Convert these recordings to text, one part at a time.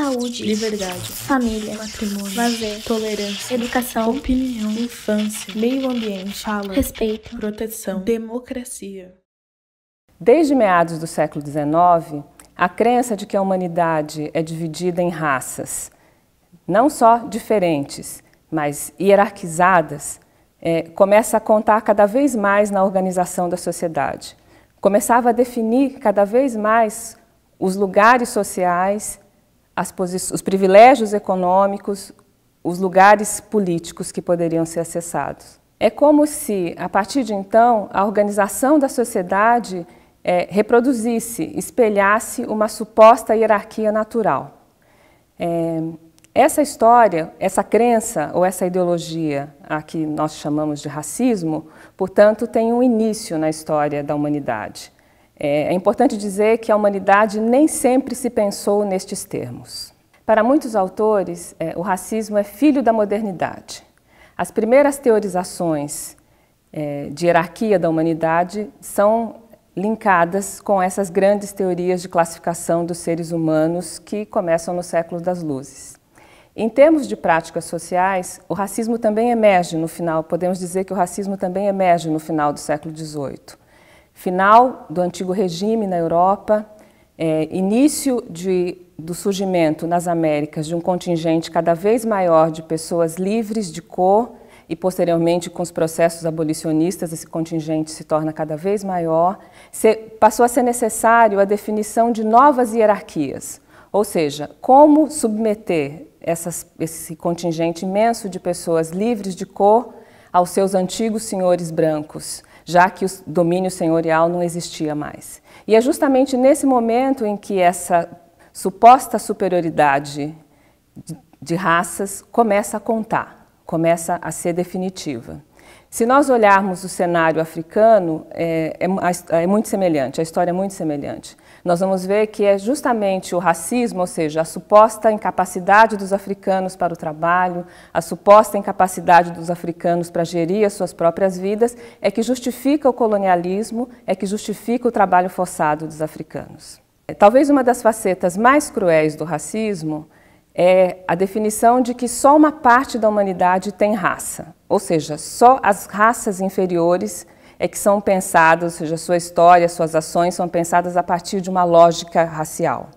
saúde, liberdade, família, matrimônio, lazer, tolerância, educação, opinião, infância, meio ambiente, fala, respeito, proteção, democracia. Desde meados do século XIX, a crença de que a humanidade é dividida em raças, não só diferentes, mas hierarquizadas, é, começa a contar cada vez mais na organização da sociedade. Começava a definir cada vez mais os lugares sociais os privilégios econômicos, os lugares políticos que poderiam ser acessados. É como se, a partir de então, a organização da sociedade é, reproduzisse, espelhasse uma suposta hierarquia natural. É, essa história, essa crença ou essa ideologia a que nós chamamos de racismo, portanto, tem um início na história da humanidade. É, é, importante dizer que a humanidade nem sempre se pensou nestes termos. Para muitos autores, é, o racismo é filho da modernidade. As primeiras teorizações é, de hierarquia da humanidade são linkadas com essas grandes teorias de classificação dos seres humanos que começam no século das luzes. Em termos de práticas sociais, o racismo também emerge no final, podemos dizer que o racismo também emerge no final do século XVIII final do antigo regime na Europa, é, início de, do surgimento nas Américas de um contingente cada vez maior de pessoas livres de cor e posteriormente com os processos abolicionistas esse contingente se torna cada vez maior, se, passou a ser necessário a definição de novas hierarquias, ou seja, como submeter essas, esse contingente imenso de pessoas livres de cor aos seus antigos senhores brancos já que o domínio senhorial não existia mais. E é justamente nesse momento em que essa suposta superioridade de raças começa a contar, começa a ser definitiva. Se nós olharmos o cenário africano, é, é, é, muito semelhante, a história é muito semelhante. Nós vamos ver que é justamente o racismo, ou seja, a suposta incapacidade dos africanos para o trabalho, a suposta incapacidade dos africanos para gerir as suas próprias vidas, é que justifica o colonialismo, é que justifica o trabalho forçado dos africanos. É, talvez uma das facetas mais cruéis do racismo é a definição de que só uma parte da humanidade tem raça, ou seja, só as raças inferiores é que são pensadas, ou seja, sua história, suas ações são pensadas a partir de uma lógica racial.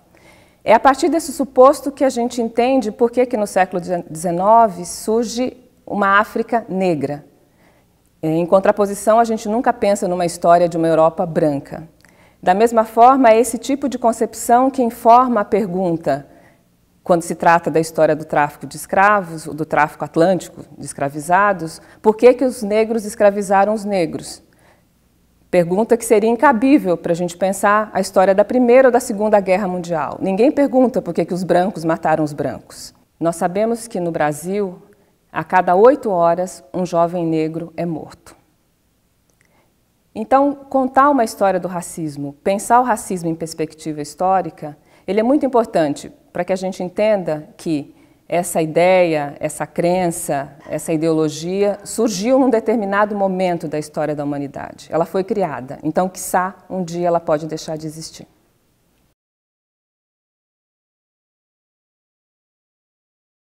É a partir desse suposto que a gente entende por que, que no século XIX surge uma África negra. Em contraposição, a gente nunca pensa numa história de uma Europa branca. Da mesma forma, é esse tipo de concepção que informa a pergunta quando se trata da história do tráfico de escravos, do tráfico atlântico de escravizados, por que, que os negros escravizaram os negros? Pergunta que seria incabível para a gente pensar a história da Primeira ou da Segunda Guerra Mundial. Ninguém pergunta por que, que os brancos mataram os brancos. Nós sabemos que no Brasil, a cada oito horas, um jovem negro é morto. Então, contar uma história do racismo, pensar o racismo em perspectiva histórica, ele é muito importante para que a gente entenda que essa ideia, essa crença, essa ideologia surgiu num determinado momento da história da humanidade. Ela foi criada, então, quiçá, um dia ela pode deixar de existir.